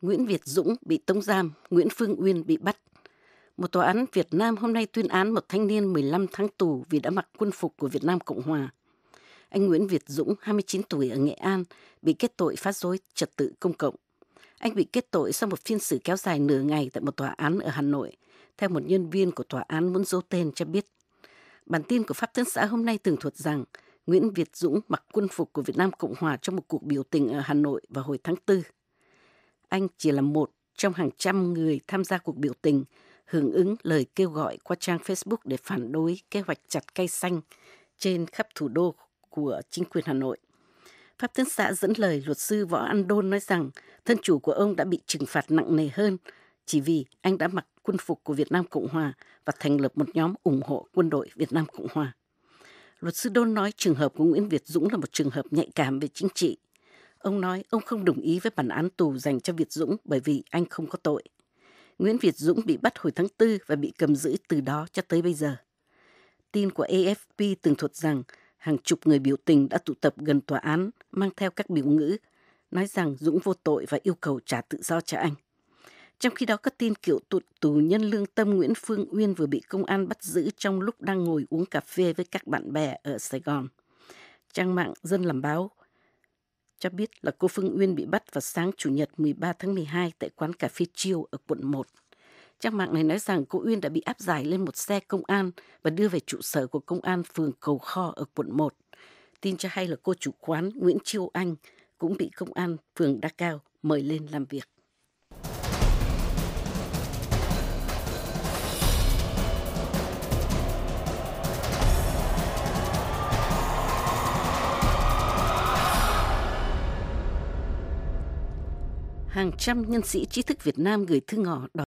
Nguyễn Việt Dũng bị tống giam, Nguyễn Phương Uyên bị bắt. Một tòa án Việt Nam hôm nay tuyên án một thanh niên 15 tháng tù vì đã mặc quân phục của Việt Nam Cộng Hòa. Anh Nguyễn Việt Dũng, 29 tuổi ở Nghệ An, bị kết tội phá rối trật tự công cộng. Anh bị kết tội sau một phiên xử kéo dài nửa ngày tại một tòa án ở Hà Nội, theo một nhân viên của tòa án muốn giấu tên cho biết. Bản tin của Pháp Tân xã hôm nay tường thuật rằng Nguyễn Việt Dũng mặc quân phục của Việt Nam Cộng Hòa trong một cuộc biểu tình ở Hà Nội vào hồi tháng 4. Anh chỉ là một trong hàng trăm người tham gia cuộc biểu tình hưởng ứng lời kêu gọi qua trang Facebook để phản đối kế hoạch chặt cây xanh trên khắp thủ đô của chính quyền Hà Nội. Pháp tấn xã dẫn lời luật sư Võ An Đôn nói rằng thân chủ của ông đã bị trừng phạt nặng nề hơn chỉ vì anh đã mặc quân phục của Việt Nam Cộng Hòa và thành lập một nhóm ủng hộ quân đội Việt Nam Cộng Hòa. Luật sư Đôn nói trường hợp của Nguyễn Việt Dũng là một trường hợp nhạy cảm về chính trị – Ông nói ông không đồng ý với bản án tù dành cho Việt Dũng bởi vì anh không có tội. Nguyễn Việt Dũng bị bắt hồi tháng 4 và bị cầm giữ từ đó cho tới bây giờ. Tin của AFP tường thuật rằng hàng chục người biểu tình đã tụ tập gần tòa án mang theo các biểu ngữ, nói rằng Dũng vô tội và yêu cầu trả tự do cho anh. Trong khi đó, các tin cựu tụ tù nhân lương tâm Nguyễn Phương Uyên vừa bị công an bắt giữ trong lúc đang ngồi uống cà phê với các bạn bè ở Sài Gòn. Trang mạng Dân làm báo cho biết là cô Phương Uyên bị bắt vào sáng Chủ nhật 13 tháng 12 tại quán cà phê Chiêu ở quận 1. Trang mạng này nói rằng cô Uyên đã bị áp giải lên một xe công an và đưa về trụ sở của công an phường Cầu Kho ở quận 1. Tin cho hay là cô chủ quán Nguyễn Chiêu Anh cũng bị công an phường Đa Cao mời lên làm việc. hàng trăm nhân sĩ trí thức Việt Nam gửi thư ngỏ đòi